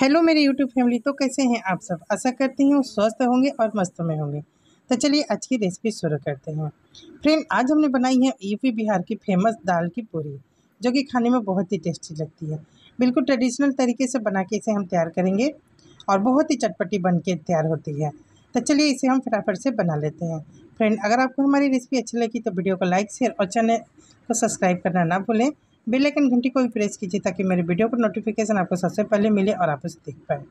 hello मेरे YouTube family तो कैसे हैं आप सब आशा करती हूँ स्वस्थ होंगे और मस्त में होंगे तो चलिए आज की रेसिपी शुरू करते हैं फ्रेंड आज हमने बनाई है यूपी बिहार की फेमस दाल की पूरी जो कि खाने में बहुत ही टेस्टी लगती है बिल्कुल ट्रेडिशनल तरीके से बना के इसे हम तैयार करेंगे और बहुत ही चटपटी बन के तैयार होती है तो चलिए इसे हम फटाफट से बना लेते हैं फ्रेंड अगर आपको हमारी रेसिपी अच्छी लगी तो वीडियो को लाइक शेयर और चैनल को सब्सक्राइब करना ना भूलें बेल आइकन घंटी को भी प्रेस कीजिए ताकि मेरे वीडियो पर नोटिफिकेशन आपको सबसे पहले मिले और आप उसे देख पाए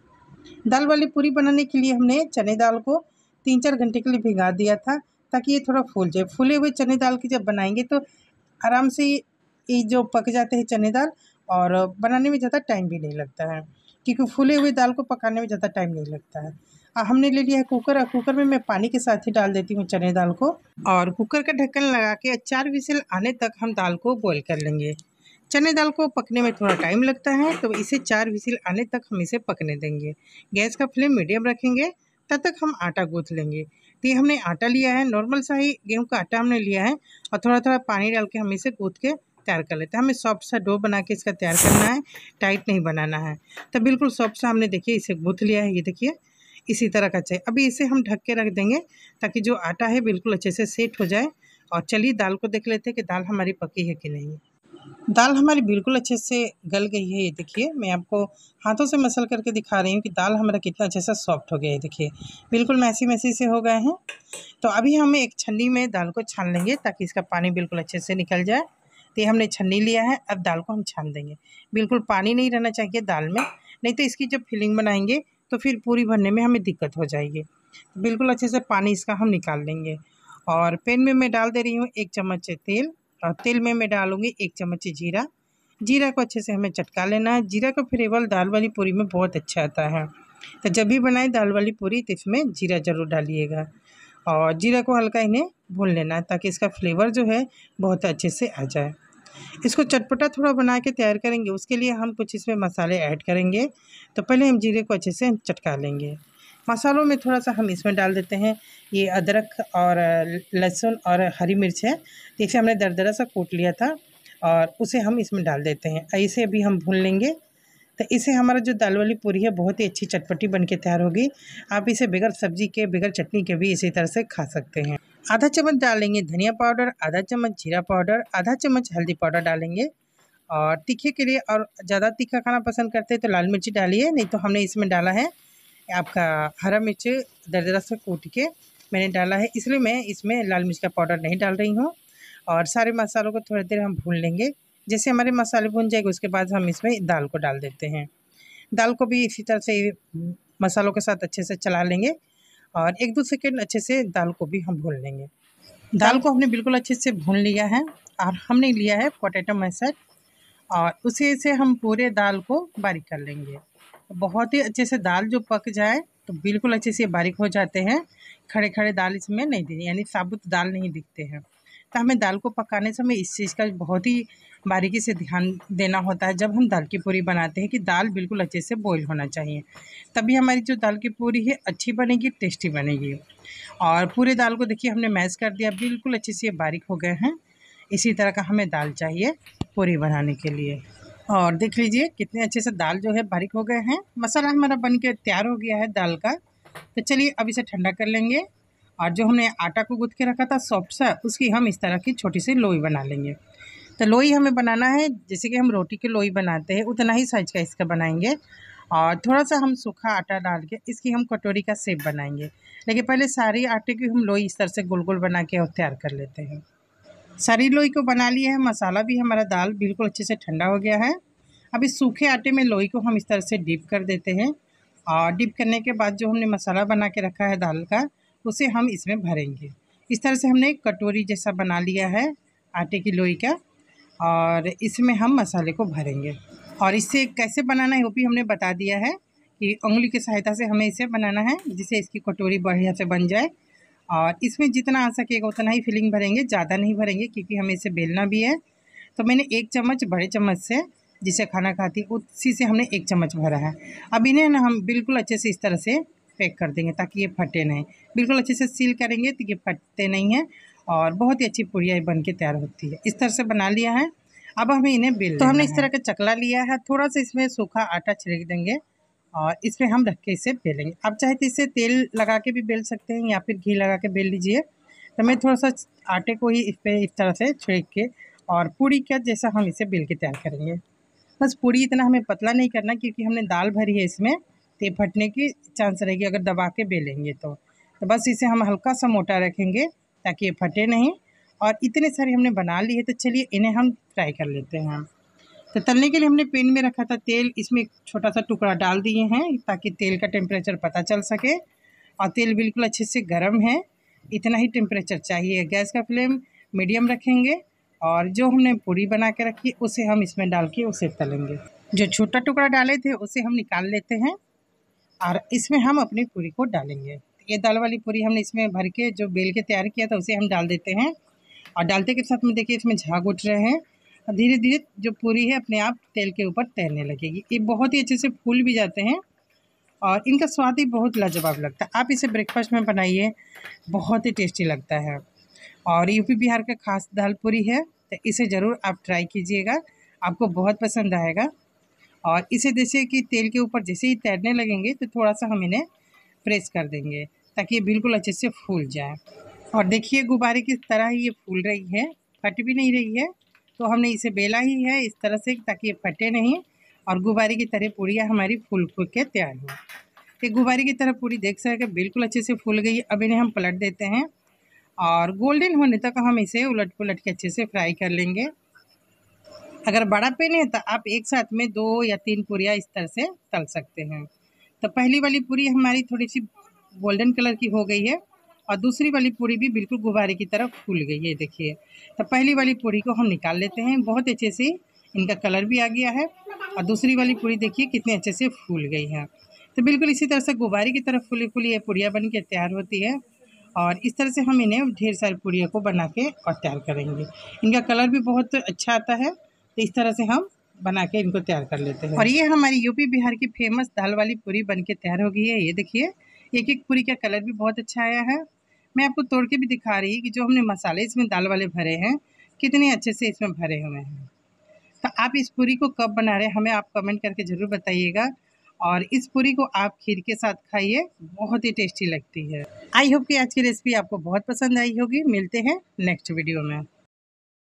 दाल वाली पूरी बनाने के लिए हमने चने दाल को तीन चार घंटे के लिए भिगा दिया था ताकि ये थोड़ा फूल जाए फूले हुए चने दाल की जब बनाएंगे तो आराम से ये जो पक जाते हैं चने दाल और बनाने में ज़्यादा टाइम भी नहीं लगता है क्योंकि फूले हुए दाल को पकाने में ज़्यादा टाइम नहीं लगता है और हमने ले लिया है कुकर और कुकर में मैं पानी के साथ ही डाल देती हूँ चने दाल को और कुकर का ढक्कन लगा के चार विसल आने तक हम दाल को बॉईल कर लेंगे चने दाल को पकने में थोड़ा टाइम लगता है तो इसे चार विसिल आने तक हम इसे पकने देंगे गैस का फ्लेम मीडियम रखेंगे तब तक हम आटा गूँथ लेंगे तो ये हमने आटा लिया है नॉर्मल सा ही गेहूँ का आटा हमने लिया है और थोड़ा थोड़ा पानी डाल के हम इसे गूँथ के तैयार कर लेते हैं हमें सॉफ्ट सा डो बना के इसका तैयार करना है टाइट नहीं बनाना है तो बिल्कुल सॉफ्ट सा हमने देखिए इसे गूँथ लिया है ये देखिए इसी तरह का चाहिए अभी इसे हम ढक के रख देंगे ताकि जो आटा है बिल्कुल अच्छे से सेट हो जाए और चलिए दाल को देख लेते हैं कि दाल हमारी पकी है कि नहीं दाल हमारी बिल्कुल अच्छे से गल गई है ये देखिए मैं आपको हाथों से मसल करके दिखा रही हूँ कि दाल हमारा कितना अच्छे से सॉफ्ट हो गया है देखिए बिल्कुल मैसी मैसी से हो गए हैं तो अभी हम एक छन्नी में दाल को छान लेंगे ताकि इसका पानी बिल्कुल अच्छे से निकल जाए तो ये हमने छन्नी लिया है अब दाल को हम छान देंगे बिल्कुल पानी नहीं रहना चाहिए दाल में नहीं तो इसकी जब फिलिंग बनाएंगे तो फिर पूरी भरने में हमें दिक्कत हो जाएगी बिल्कुल अच्छे से पानी इसका हम निकाल लेंगे और पेन में मैं डाल दे रही हूँ एक चम्मच तेल और तेल में मैं डालूँगी एक चम्मच जीरा जीरा को अच्छे से हमें चटका लेना है जीरा का फ्लेवर दाल वाली पूरी में बहुत अच्छा आता है तो जब भी बनाए दाल वाली पूरी तो इसमें जीरा ज़रूर डालिएगा और जीरा को हल्का इन्हें भून लेना है ताकि इसका फ्लेवर जो है बहुत अच्छे से आ जाए इसको चटपटा थोड़ा बना के तैयार करेंगे उसके लिए हम कुछ इसमें मसाले ऐड करेंगे तो पहले हम जीरे को अच्छे से चटका लेंगे मसालों में थोड़ा सा हम इसमें डाल देते हैं ये अदरक और लहसुन और हरी मिर्च है इसे हमने दरदरा सा कूट लिया था और उसे हम इसमें डाल देते हैं ऐसे अभी हम भून लेंगे तो इसे हमारा जो दाल वाली पूरी है बहुत ही अच्छी चटपटी बन के तैयार होगी आप इसे बगैर सब्जी के बगैर चटनी के भी इसी तरह से खा सकते हैं आधा चम्मच डालेंगे धनिया पाउडर आधा चम्मच जीरा पाउडर आधा चम्मच हल्दी पाउडर डालेंगे और तीखे के लिए और ज़्यादा तीखा खाना पसंद करते हैं तो लाल मिर्ची डालिए नहीं तो हमने इसमें डाला है आपका हरा मिर्च दरदरा से कूट के मैंने डाला है इसलिए मैं इसमें लाल मिर्च का पाउडर नहीं डाल रही हूँ और सारे मसालों को थोड़ी देर हम भून लेंगे जैसे हमारे मसाले भून जाएंगे उसके बाद हम इसमें दाल को डाल देते हैं दाल को भी इसी तरह से मसालों के साथ अच्छे से चला लेंगे और एक दो सेकेंड अच्छे से दाल को भी हम भून लेंगे दाल को हमने बिल्कुल अच्छे से भून लिया है और हमने लिया है पोटैटो मैसर और उसी से हम पूरे दाल को बारीक कर लेंगे बहुत ही अच्छे से दाल जो पक जाए तो बिल्कुल अच्छे से बारीक हो जाते हैं खड़े खड़े दाल इसमें नहीं देते यानी साबुत दाल नहीं दिखते हैं तो हमें दाल को पकाने समय इस चीज़ का बहुत ही बारीकी से ध्यान देना होता है जब हम दाल की पूरी बनाते हैं कि दाल बिल्कुल अच्छे से बॉईल होना चाहिए तभी हमारी जो दाल की पूरी है अच्छी बनेगी टेस्टी बनेगी और पूरे दाल को देखिए हमने मैश कर दिया बिल्कुल अच्छे से बारीक हो गए हैं इसी तरह का हमें दाल चाहिए पूरी बनाने के लिए और देख लीजिए कितने अच्छे से दाल जो है बारीक हो गए हैं मसाला हमारा बन के तैयार हो गया है दाल का तो चलिए अब इसे ठंडा कर लेंगे और जो हमने आटा को गूँथ के रखा था सॉफ्ट सा उसकी हम इस तरह की छोटी सी लोई बना लेंगे तो लोई हमें बनाना है जैसे कि हम रोटी की लोई बनाते हैं उतना ही साइज का इसका बनाएंगे और थोड़ा सा हम सूखा आटा डाल के इसकी हम कटोरी का सेप बनाएंगे लेकिन पहले सारी आटे की हम लोई इस तरह से गोल गोल बना के तैयार कर लेते हैं सारी लोई को बना लिया है मसाला भी हमारा दाल बिल्कुल अच्छे से ठंडा हो गया है अब इस सूखे आटे में लोई को हम इस तरह से डिप कर देते हैं और डिप करने के बाद जो हमने मसाला बना के रखा है दाल का उसे हम इसमें भरेंगे इस तरह से हमने कटोरी जैसा बना लिया है आटे की लोई का और इसमें हम मसाले को भरेंगे और इसे कैसे बनाना है वो भी हमने बता दिया है कि उंगली की सहायता से हमें इसे बनाना है जिसे इसकी कटोरी बढ़िया से बन जाए और इसमें जितना आ सकेगा उतना ही फिलिंग भरेंगे ज़्यादा नहीं भरेंगे क्योंकि हमें इसे बेलना भी है तो मैंने एक चम्मच बड़े चम्मच से जिसे खाना खाती उसी से हमने एक चम्मच भरा है अब इन्हें ना हम बिल्कुल अच्छे से इस तरह से पैक कर देंगे ताकि ये फटे नहीं बिल्कुल अच्छे से सील करेंगे तो ये फटते नहीं हैं और बहुत ही अच्छी पूड़ियाँ बन के तैयार होती है इस तरह से बना लिया है अब हमें इन्हें बेल तो हमने इस तरह का चकला लिया है थोड़ा सा इसमें सूखा आटा छिड़क देंगे और इस पर हम रख के इसे बेलेंगे आप चाहे तो इसे तेल लगा के भी बेल सकते हैं या फिर घी लगा के बेल लीजिए तो मैं थोड़ा सा आटे को ही इस पर इस तरह से छिड़क के और पूरी का जैसा हम इसे बेल के तैयार करेंगे बस पूड़ी इतना हमें पतला नहीं करना क्योंकि हमने दाल भरी है इसमें तो फटने की चांस रहेगी अगर दबा के बेलेंगे तो तो बस इसे हम हल्का सा मोटा रखेंगे ताकि ये फटे नहीं और इतने सारे हमने बना लिए तो चलिए इन्हें हम फ्राई कर लेते हैं तो तलने के लिए हमने पेन में रखा था तेल इसमें छोटा सा टुकड़ा डाल दिए हैं ताकि तेल का टेम्परेचर पता चल सके और तेल बिल्कुल अच्छे से गर्म है इतना ही टेम्परेचर चाहिए गैस का फ्लेम मीडियम रखेंगे और जो हमने पूरी बना के रखी उसे हम इसमें डाल के उसे तलेंगे जो छोटा टुकड़ा डाले थे उसे हम निकाल लेते हैं और इसमें हम अपनी पूरी को डालेंगे ये दाल वाली पूरी हमने इसमें भर के जो बेल के तैयार किया था उसे हम डाल देते हैं और डालते के साथ में देखिए इसमें झाग उठ रहे हैं और धीरे धीरे जो पूरी है अपने आप तेल के ऊपर तैरने लगेगी ये बहुत ही अच्छे से फूल भी जाते हैं और इनका स्वाद ही बहुत लाजवाब लगता है आप इसे ब्रेकफास्ट में बनाइए बहुत ही टेस्टी लगता है और यूपी बिहार का खास दाल पूरी है तो इसे ज़रूर आप ट्राई कीजिएगा आपको बहुत पसंद आएगा और इसे जैसे कि तेल के ऊपर जैसे ही तैरने लगेंगे तो थोड़ा सा हम इन्हें प्रेस कर देंगे ताकि ये बिल्कुल अच्छे से फूल जाए और देखिए गुब्बारे की तरह ही ये फूल रही है फट भी नहीं रही है तो हमने इसे बेला ही है इस तरह से ताकि ये फटे नहीं और गुब्बारे की तरह पूड़ियाँ हमारी फूल फूल के तैयार हुई ये गुब्बारे की तरह पूरी देख सकते बिल्कुल अच्छे से फूल गई अब इन्हें हम पलट देते हैं और गोल्डन होने तक हम इसे उलट पुलट के अच्छे से फ्राई कर लेंगे अगर बड़ा पेन है तो आप एक साथ में दो या तीन पूरियाँ इस तरह से तल सकते हैं तो पहली वाली पूरी हमारी थोड़ी सी गोल्डन कलर की हो गई है और दूसरी वाली पूरी भी बिल्कुल गुब्बारे की तरफ फूल गई है देखिए तो पहली वाली पूरी को हम निकाल लेते हैं बहुत अच्छे से इनका कलर भी आ गया है और दूसरी वाली पूरी देखिए कितने अच्छे से फूल गई है तो बिल्कुल इसी तरह से गुब्बारे की तरफ फूली फूली ये पूड़िया बन के तैयार होती है और इस तरह से हम इन्हें ढेर सारी पूड़िया को बना के और तैयार करेंगे इनका कलर भी बहुत अच्छा आता है तो इस तरह से हम बना के इनको तैयार कर लेते हैं और ये हमारी यूपी बिहार की फेमस दाल वाली पूरी बन के तैयार हो गई है ये देखिए एक एक पूरी का कलर भी बहुत अच्छा आया है मैं आपको तोड़ के भी दिखा रही कि जो हमने मसाले इसमें दाल वाले भरे हैं कितने अच्छे से इसमें भरे हुए हैं तो आप इस पूरी को कब बना रहे हैं हमें आप कमेंट करके ज़रूर बताइएगा और इस पूरी को आप खीर के साथ खाइए बहुत ही टेस्टी लगती है आई होप कि आज की रेसिपी आपको बहुत पसंद आई होगी मिलते हैं नेक्स्ट वीडियो में